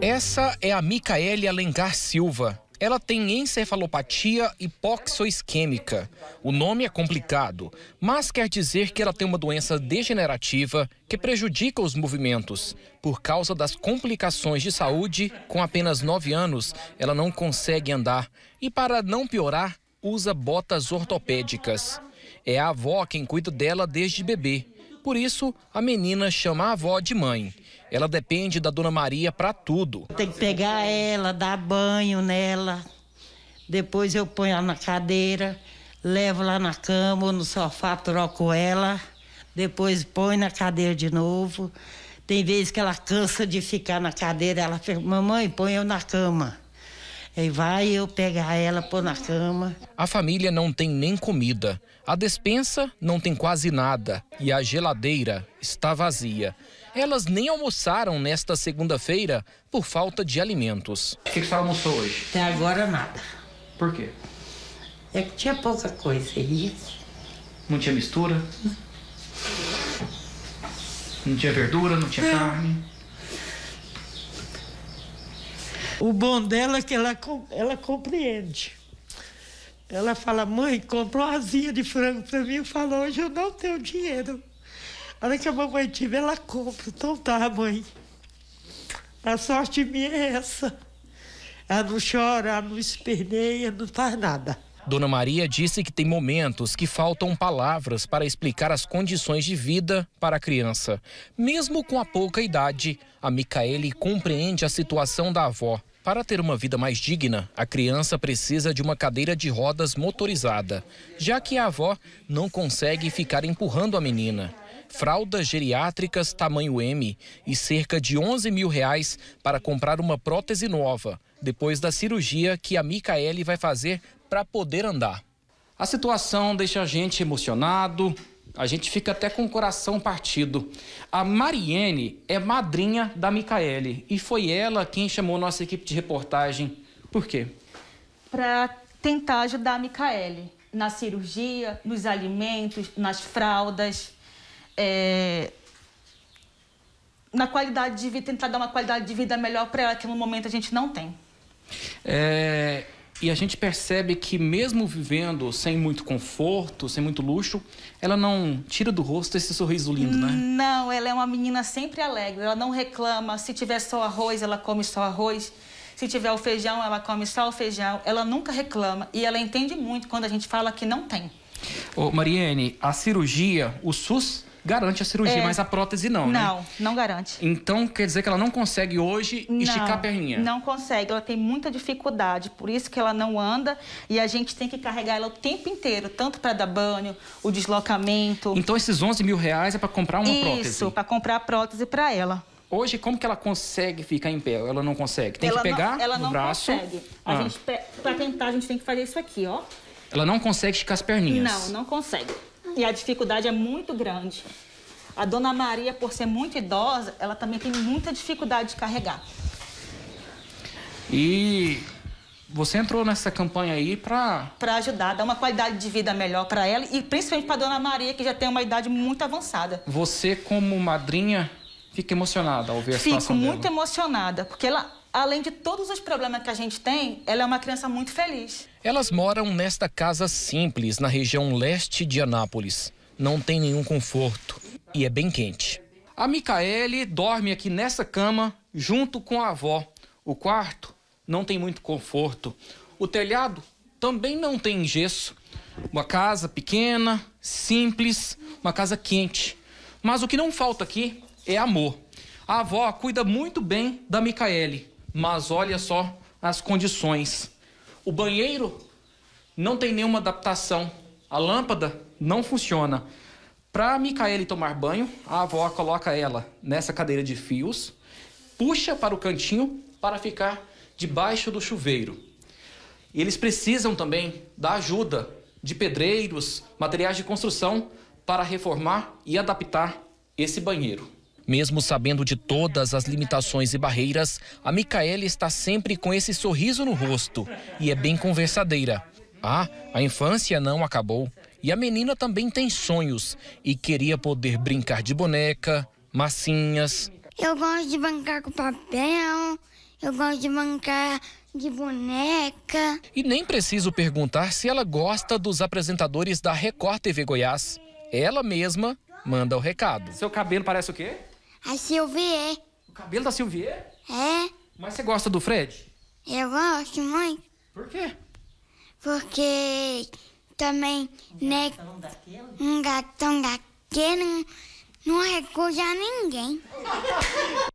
Essa é a Micaele Alencar Silva. Ela tem encefalopatia hipoxoisquêmica. O nome é complicado, mas quer dizer que ela tem uma doença degenerativa que prejudica os movimentos. Por causa das complicações de saúde, com apenas 9 anos, ela não consegue andar e, para não piorar, usa botas ortopédicas. É a avó quem cuida dela desde bebê. Por isso, a menina chama a avó de mãe. Ela depende da dona Maria para tudo. Tem que pegar ela, dar banho nela. Depois eu ponho ela na cadeira, levo lá na cama ou no sofá, troco ela. Depois põe na cadeira de novo. Tem vezes que ela cansa de ficar na cadeira, ela fica, mamãe, põe eu na cama. Aí vai eu pegar ela, pôr na cama. A família não tem nem comida. A despensa não tem quase nada. E a geladeira está vazia. Elas nem almoçaram nesta segunda-feira por falta de alimentos. O que você almoçou hoje? Até agora nada. Por quê? É que tinha pouca coisa. aí. É não tinha mistura? Não tinha verdura, não tinha carne? O bom dela é que ela, ela compreende. Ela fala, mãe, compra uma asinha de frango para mim. Eu falo, hoje eu não tenho dinheiro. A hora que a mamãe tiver, ela compra. Então tá, mãe. A sorte minha é essa. Ela não chora, ela não esperneia, não faz nada. Dona Maria disse que tem momentos que faltam palavras para explicar as condições de vida para a criança. Mesmo com a pouca idade, a Micaele compreende a situação da avó para ter uma vida mais digna, a criança precisa de uma cadeira de rodas motorizada, já que a avó não consegue ficar empurrando a menina. Fraldas geriátricas tamanho M e cerca de 11 mil reais para comprar uma prótese nova, depois da cirurgia que a Micaele vai fazer para poder andar. A situação deixa a gente emocionado, a gente fica até com o coração partido. A Mariene é madrinha da Micaele e foi ela quem chamou nossa equipe de reportagem. Por quê? Para tentar ajudar a Micaele na cirurgia, nos alimentos, nas fraldas, é... na qualidade de vida, tentar dar uma qualidade de vida melhor para ela, que no momento a gente não tem. É, e a gente percebe que, mesmo vivendo sem muito conforto, sem muito luxo, ela não tira do rosto esse sorriso lindo, né? Não, ela é uma menina sempre alegre, ela não reclama. Se tiver só arroz, ela come só arroz. Se tiver o feijão, ela come só o feijão. Ela nunca reclama e ela entende muito quando a gente fala que não tem. Ô, Mariene, a cirurgia, o SUS garante a cirurgia, é. mas a prótese não, né? Não, né? não garante. Então quer dizer que ela não consegue hoje não, esticar a perninha? Não consegue, ela tem muita dificuldade, por isso que ela não anda e a gente tem que carregar ela o tempo inteiro, tanto para dar banho, o deslocamento. Então esses 11 mil reais é para comprar uma isso, prótese? Isso, para comprar a prótese para ela. Hoje, como que ela consegue ficar em pé? Ela não consegue? Tem ela que pegar não, ela no não braço? Consegue. Para ah. tentar, a gente tem que fazer isso aqui, ó. Ela não consegue esticar as perninhas? Não, não consegue e a dificuldade é muito grande. A dona Maria, por ser muito idosa, ela também tem muita dificuldade de carregar. E você entrou nessa campanha aí para para ajudar, dar uma qualidade de vida melhor para ela e principalmente para dona Maria, que já tem uma idade muito avançada. Você como madrinha fica emocionada ao ver a Fico situação Fico muito emocionada, porque ela além de todos os problemas que a gente tem, ela é uma criança muito feliz. Elas moram nesta casa simples, na região leste de Anápolis. Não tem nenhum conforto e é bem quente. A Micaele dorme aqui nessa cama junto com a avó. O quarto não tem muito conforto. O telhado também não tem gesso. Uma casa pequena, simples, uma casa quente. Mas o que não falta aqui é amor. A avó cuida muito bem da Micaele. Mas olha só as condições. O banheiro não tem nenhuma adaptação. A lâmpada não funciona. Para Micaele tomar banho, a avó coloca ela nessa cadeira de fios, puxa para o cantinho para ficar debaixo do chuveiro. Eles precisam também da ajuda de pedreiros, materiais de construção para reformar e adaptar esse banheiro. Mesmo sabendo de todas as limitações e barreiras, a Micaela está sempre com esse sorriso no rosto e é bem conversadeira. Ah, a infância não acabou. E a menina também tem sonhos e queria poder brincar de boneca, massinhas. Eu gosto de brincar com papel, eu gosto de brincar de boneca. E nem preciso perguntar se ela gosta dos apresentadores da Record TV Goiás. Ela mesma manda o recado. Seu cabelo parece o quê? A Silvier. O cabelo da Silvier? É. Mas você gosta do Fred? Eu gosto muito. Por quê? Porque também, um Gatão né, daquele? Um gatão daquele não, não recusa ninguém.